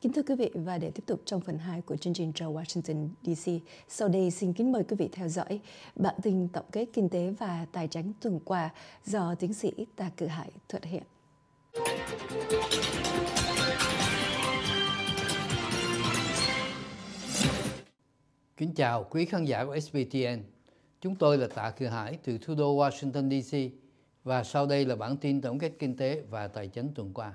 Kính thưa quý vị và để tiếp tục trong phần 2 của chương trình Joe Washington DC, sau đây xin kính mời quý vị theo dõi bản tin tổng kết kinh tế và tài chính tuần qua do tiến sĩ Tạ Cử Hải thuật hiện. Kính chào quý khán giả của SBTN. Chúng tôi là Tạ Cử Hải từ thủ đô Washington DC và sau đây là bản tin tổng kết kinh tế và tài chính tuần qua.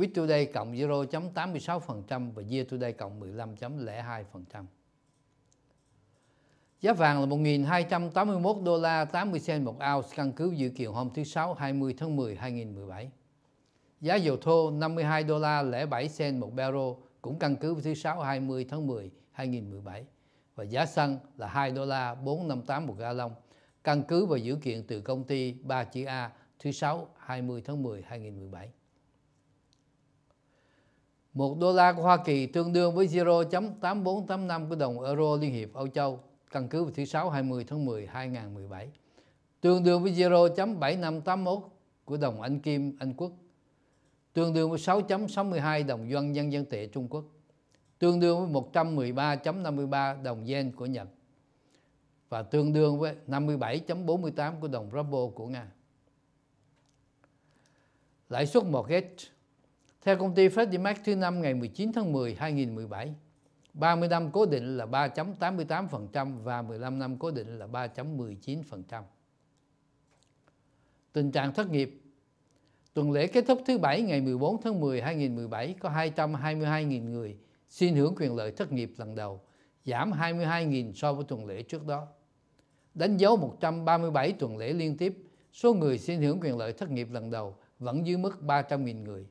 Week today cộng 0.86% và year today cộng 15.02%. Giá vàng là 1.281 đô la 80 cent một ounce căn cứ dự kiến hôm thứ Sáu 20 tháng 10 2017. Giá dầu thô 52 đô la 07 cent một barrel cũng căn cứ thứ Sáu 20 tháng 10 2017. Và giá xăng là 2 đô la 458 một gallon căn cứ vào dữ kiện từ công ty 3 chữ A thứ Sáu 20 tháng 10 2017. Một đô la của Hoa Kỳ tương đương với 0.8485 của đồng euro Liên hiệp Âu Châu căn cứ vào thứ Sáu 20 tháng 10 2017 tương đương với 0.7581 của đồng Anh Kim Anh Quốc tương đương với 6.62 đồng yuan nhân dân tệ Trung Quốc tương đương với 113.53 đồng yen của Nhật và tương đương với 57.48 của đồng ruble của Nga. Lãi suất mortgage theo công ty Freddie Mac thứ năm ngày 19 tháng 10 2017, 30 năm cố định là 3.88% và 15 năm cố định là 3.19%. Tình trạng thất nghiệp Tuần lễ kết thúc thứ Bảy ngày 14 tháng 10 2017 có 222.000 người xin hưởng quyền lợi thất nghiệp lần đầu, giảm 22.000 so với tuần lễ trước đó. Đánh dấu 137 tuần lễ liên tiếp, số người xin hưởng quyền lợi thất nghiệp lần đầu vẫn dưới mức 300.000 người.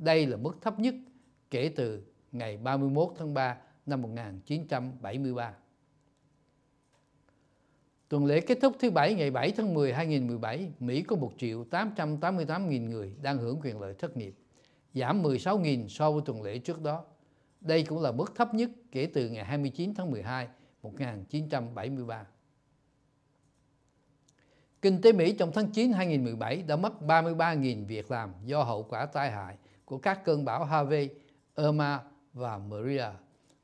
Đây là mức thấp nhất kể từ ngày 31 tháng 3 năm 1973. Tuần lễ kết thúc thứ Bảy ngày 7 tháng 10 2017, Mỹ có 1 triệu 888.000 người đang hưởng quyền lợi thất nghiệp, giảm 16.000 so với tuần lễ trước đó. Đây cũng là mức thấp nhất kể từ ngày 29 tháng 12 1973. Kinh tế Mỹ trong tháng 9 2017 đã mất 33.000 việc làm do hậu quả tai hại của các cơn bão Harvey, Irma và Maria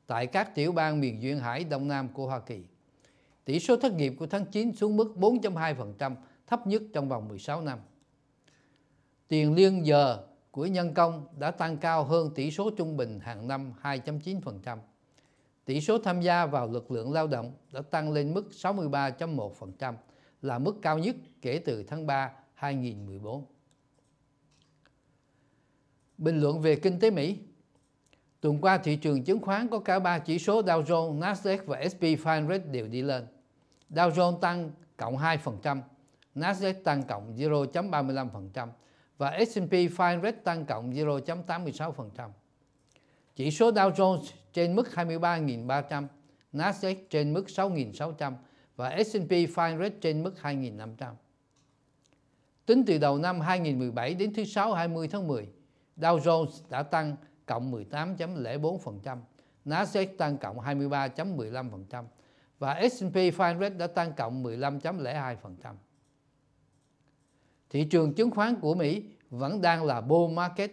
tại các tiểu bang miền duyên hải đông nam của Hoa Kỳ. Tỷ số thất nghiệp của tháng 9 xuống mức 4.2%, thấp nhất trong vòng 16 năm. Tiền lương giờ của nhân công đã tăng cao hơn tỷ số trung bình hàng năm 2.9%. Tỷ số tham gia vào lực lượng lao động đã tăng lên mức 63.1%, là mức cao nhất kể từ tháng 3 2014. Bình luận về kinh tế Mỹ Tuần qua thị trường chứng khoán có cả 3 chỉ số Dow Jones, Nasdaq và S&P 500 đều đi lên. Dow Jones tăng cộng 2%, Nasdaq tăng cộng 0.35% và S&P 500 tăng cộng 0.86%. Chỉ số Dow Jones trên mức 23.300, Nasdaq trên mức 6.600 và S&P 500 trên mức 2.500. Tính từ đầu năm 2017 đến thứ Sáu 20 tháng 10, Dow Jones đã tăng cộng 18.04%, Nasdaq tăng cộng 23.15% và S&P 500 đã tăng cộng 15.02%. Thị trường chứng khoán của Mỹ vẫn đang là bull market.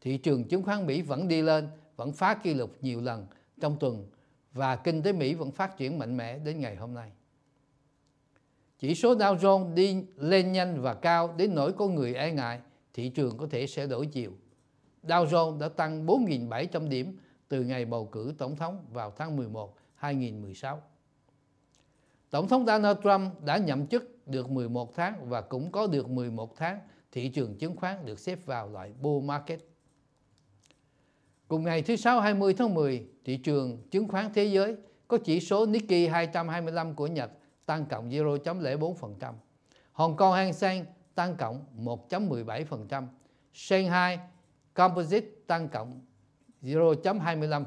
Thị trường chứng khoán Mỹ vẫn đi lên, vẫn phá kỷ lục nhiều lần trong tuần và kinh tế Mỹ vẫn phát triển mạnh mẽ đến ngày hôm nay. Chỉ số Dow Jones đi lên nhanh và cao đến nỗi có người e ngại thị trường có thể sẽ đổi chiều. Dow Jones đã tăng 4.700 điểm từ ngày bầu cử tổng thống vào tháng 11 2016. Tổng thống Donald Trump đã nhậm chức được 11 tháng và cũng có được 11 tháng thị trường chứng khoán được xếp vào loại bull market. Cùng ngày thứ Sáu 20 tháng 10, thị trường chứng khoán thế giới có chỉ số Nikkei 225 của Nhật tăng cộng 0.04%, Hồng Kông Hang Seng tăng cộng 1.17%, Shanghai Composite tăng cộng 0.25%.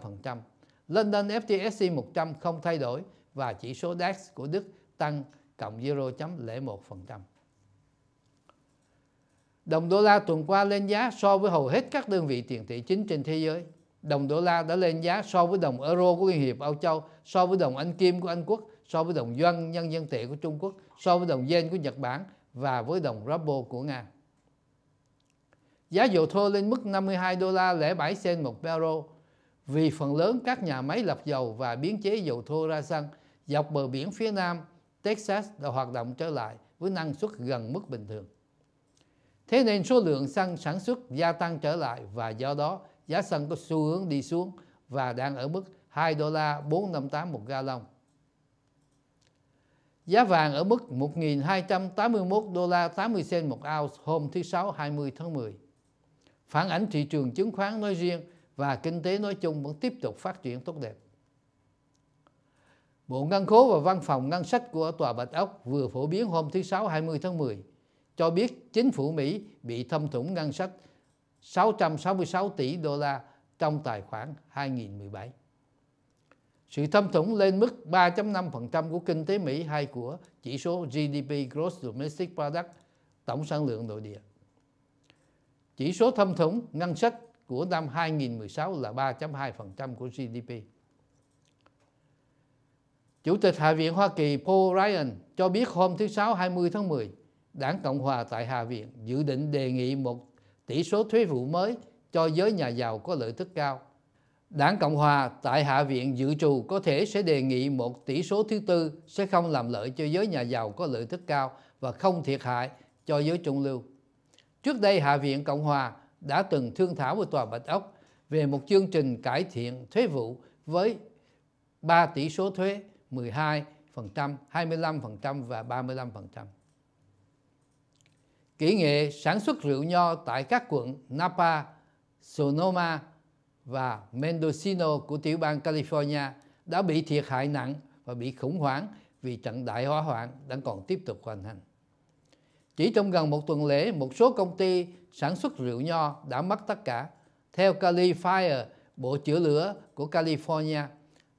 London FTSE 100 không thay đổi và chỉ số DAX của Đức tăng cộng 0.01%. Đồng đô la tuần qua lên giá so với hầu hết các đơn vị tiền tệ chính trên thế giới. Đồng đô la đã lên giá so với đồng euro của Liên hiệp Âu Châu, so với đồng Anh Kim của Anh Quốc, so với đồng Yuan nhân dân tệ của Trung Quốc, so với đồng Yen của Nhật Bản và với đồng Ruble của Nga. Giá dầu thô lên mức 52 đô la lẻ 7 sen một barrel vì phần lớn các nhà máy lọc dầu và biến chế dầu thô ra xăng dọc bờ biển phía nam Texas đã hoạt động trở lại với năng suất gần mức bình thường. Thế nên số lượng xăng sản xuất gia tăng trở lại và do đó giá xăng có xu hướng đi xuống và đang ở mức 2 đô la 458 một ga lông. Giá vàng ở mức 1.281 đô la 80 sen một ounce hôm thứ Sáu 20 tháng 10 phản ảnh thị trường chứng khoán nói riêng và kinh tế nói chung vẫn tiếp tục phát triển tốt đẹp. Bộ Ngân khố và Văn phòng Ngân sách của Tòa Bạch Ốc vừa phổ biến hôm thứ Sáu 20 tháng 10 cho biết chính phủ Mỹ bị thâm thủng ngân sách 666 tỷ đô la trong tài khoản 2017. Sự thâm thủng lên mức 3.5% của kinh tế Mỹ hay của chỉ số GDP Gross Domestic Product, tổng sản lượng nội địa. Chỉ số thâm thủng ngân sách của năm 2016 là 3.2% của GDP. Chủ tịch Hạ viện Hoa Kỳ Paul Ryan cho biết hôm thứ Sáu 20 tháng 10, Đảng Cộng Hòa tại Hạ viện dự định đề nghị một tỷ số thuế vụ mới cho giới nhà giàu có lợi tức cao. Đảng Cộng Hòa tại Hạ viện dự trù có thể sẽ đề nghị một tỷ số thứ tư sẽ không làm lợi cho giới nhà giàu có lợi tức cao và không thiệt hại cho giới trung lưu. Trước đây Hạ viện Cộng hòa đã từng thương thảo với Tòa Bạch Ốc về một chương trình cải thiện thuế vụ với 3 tỷ số thuế 12%, 25% và 35%. Kỹ nghệ sản xuất rượu nho tại các quận Napa, Sonoma và Mendocino của tiểu bang California đã bị thiệt hại nặng và bị khủng hoảng vì trận đại hóa hoạn đang còn tiếp tục hoàn thành. Chỉ trong gần một tuần lễ, một số công ty sản xuất rượu nho đã mất tất cả. Theo Cali Fire, Bộ Chữa Lửa của California,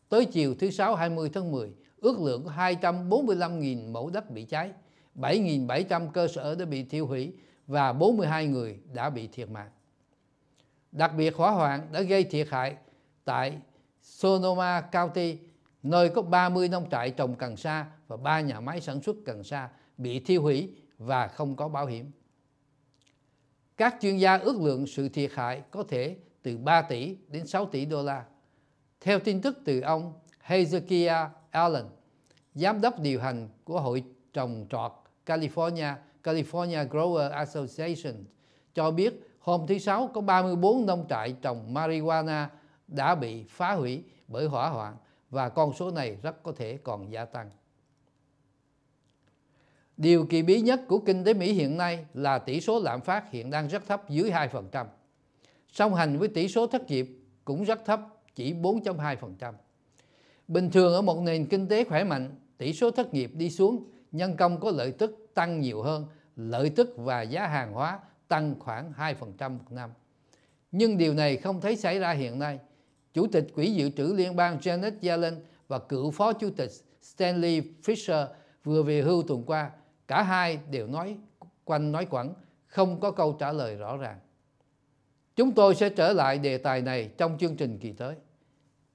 tới chiều thứ Sáu 20 tháng 10, ước lượng có 245.000 mẫu đất bị cháy, 7.700 cơ sở đã bị thiêu hủy và 42 người đã bị thiệt mạng. Đặc biệt hỏa hoạn đã gây thiệt hại tại Sonoma County, nơi có 30 nông trại trồng cần sa và 3 nhà máy sản xuất cần sa bị thiêu hủy và không có bảo hiểm. Các chuyên gia ước lượng sự thiệt hại có thể từ 3 tỷ đến 6 tỷ đô la. Theo tin tức từ ông Hezekiah Allen, giám đốc điều hành của Hội trồng trọt California, California Grower Association, cho biết hôm thứ Sáu có 34 nông trại trồng marijuana đã bị phá hủy bởi hỏa hoạn và con số này rất có thể còn gia tăng. Điều kỳ bí nhất của kinh tế Mỹ hiện nay là tỷ số lạm phát hiện đang rất thấp dưới 2%. Song hành với tỷ số thất nghiệp cũng rất thấp, chỉ 4.2%. Bình thường ở một nền kinh tế khỏe mạnh, tỷ số thất nghiệp đi xuống, nhân công có lợi tức tăng nhiều hơn, lợi tức và giá hàng hóa tăng khoảng 2% một năm. Nhưng điều này không thấy xảy ra hiện nay. Chủ tịch Quỹ dự trữ Liên bang Janet Yellen và cựu phó chủ tịch Stanley Fisher vừa về hưu tuần qua cả hai đều nói quanh nói quẩn không có câu trả lời rõ ràng chúng tôi sẽ trở lại đề tài này trong chương trình kỳ tới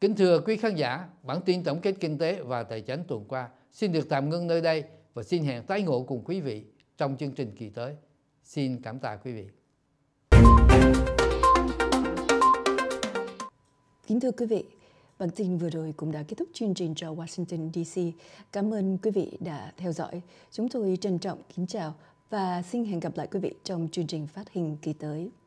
kính thưa quý khán giả bản tin tổng kết kinh tế và tài chính tuần qua xin được tạm ngưng nơi đây và xin hẹn tái ngộ cùng quý vị trong chương trình kỳ tới xin cảm tạ quý vị kính thưa quý vị Bản tin vừa rồi cũng đã kết thúc chương trình cho Washington DC. Cảm ơn quý vị đã theo dõi. Chúng tôi trân trọng kính chào và xin hẹn gặp lại quý vị trong chương trình phát hình kỳ tới.